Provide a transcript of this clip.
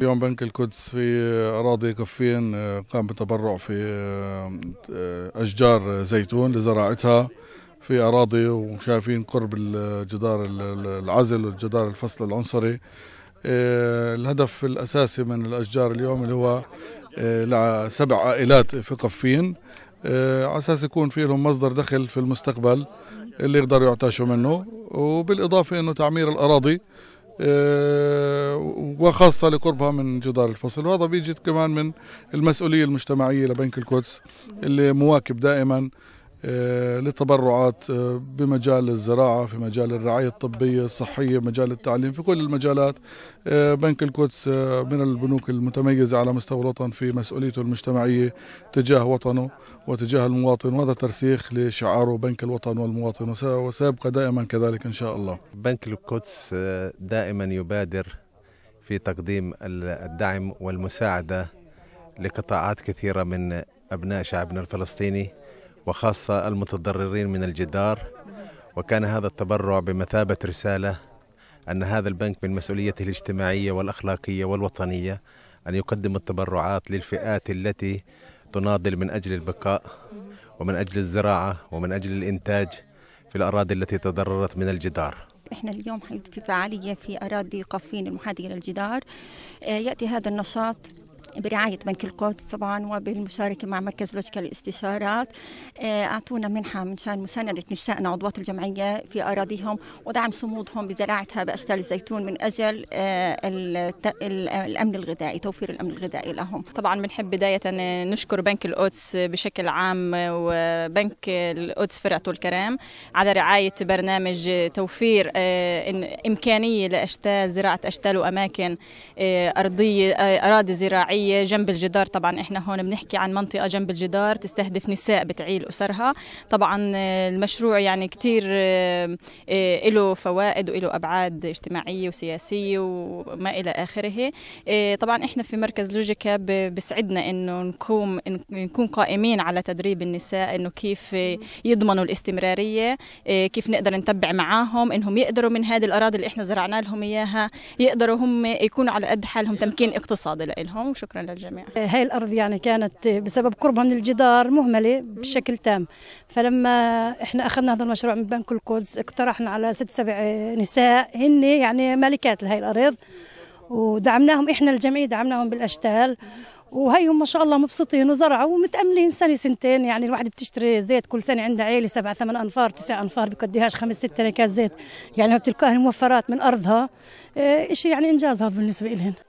اليوم بنك القدس في أراضي كفين آه، قام بتبرع في آه، آه، أشجار زيتون لزراعتها في أراضي وشايفين قرب الجدار العزل والجدار الفصل العنصري الهدف الأساسي من الأشجار اليوم اللي هو لسبع عائلات في قفين آه، على اساس يكون في لهم مصدر دخل في المستقبل اللي يقدروا يعتاشوا منه وبالاضافه انه تعمير الاراضي آه، وخاصه لقربها من جدار الفصل وهذا بيجي كمان من المسؤوليه المجتمعيه لبنك القدس اللي مواكب دائما آه، لتبرعات آه، بمجال الزراعة في مجال الرعاية الطبية الصحية مجال التعليم في كل المجالات آه، بنك القدس من البنوك المتميزة على مستوى الوطن في مسؤوليته المجتمعية تجاه وطنه وتجاه المواطن وهذا ترسيخ لشعاره بنك الوطن والمواطن وسيبقى دائما كذلك إن شاء الله بنك القدس دائما يبادر في تقديم الدعم والمساعدة لقطاعات كثيرة من أبناء شعبنا الفلسطيني وخاصة المتضررين من الجدار وكان هذا التبرع بمثابة رسالة أن هذا البنك من مسؤوليته الاجتماعية والأخلاقية والوطنية أن يقدم التبرعات للفئات التي تناضل من أجل البقاء ومن أجل الزراعة ومن أجل الإنتاج في الأراضي التي تضررت من الجدار احنا اليوم في فعاليه في اراضي قفين المحاذيه للجدار آه، ياتي هذا النشاط برعاية بنك القدس طبعا وبالمشاركة مع مركز لوجيكا للاستشارات آه، أعطونا منحة من شان مساندة نسائنا عضوات الجمعية في أراضيهم ودعم صمودهم بزراعتها بأشتال الزيتون من أجل آه، الأمن الغذائي توفير الأمن الغذائي لهم طبعا بنحب بداية نشكر بنك القدس بشكل عام وبنك القدس فرعته الكرام على رعاية برنامج توفير آه، إمكانية لأشتال زراعة أشتال وأماكن أرضية أراضي زراعية هي جنب الجدار طبعا احنا هون بنحكي عن منطقه جنب الجدار تستهدف نساء بتعيل اسرها طبعا المشروع يعني كثير آه، له فوائد وله ابعاد اجتماعيه وسياسيه وما الى اخره آه، طبعا احنا في مركز لوجيكا بيسعدنا انه نقوم نكون قائمين على تدريب النساء انه كيف يضمنوا الاستمراريه آه، كيف نقدر نتبع معاهم انهم يقدروا من هذه الاراضي اللي احنا زرعنا لهم اياها يقدروا هم يكونوا على قد حالهم تمكين اقتصادي لهم شكرا للجميع آه، هاي الأرض يعني كانت آه، بسبب قربها من الجدار مهملة بشكل تام فلما إحنا أخذنا هذا المشروع من بنك القدس اقترحنا على ست سبع آه، نساء هن يعني مالكات لهي الأرض ودعمناهم إحنا الجمعية دعمناهم بالأشتال وهيهم ما شاء الله مبسوطين وزرعوا ومتأملين سنة سنتين يعني الواحد بتشتري زيت كل سنة عندها عيلة سبع ثمان أنفار تسع أنفار بقديهاش خمس ست تنكات زيت يعني بتلقاها موفرات من أرضها إشي يعني إنجاز هذا بالنسبة لهم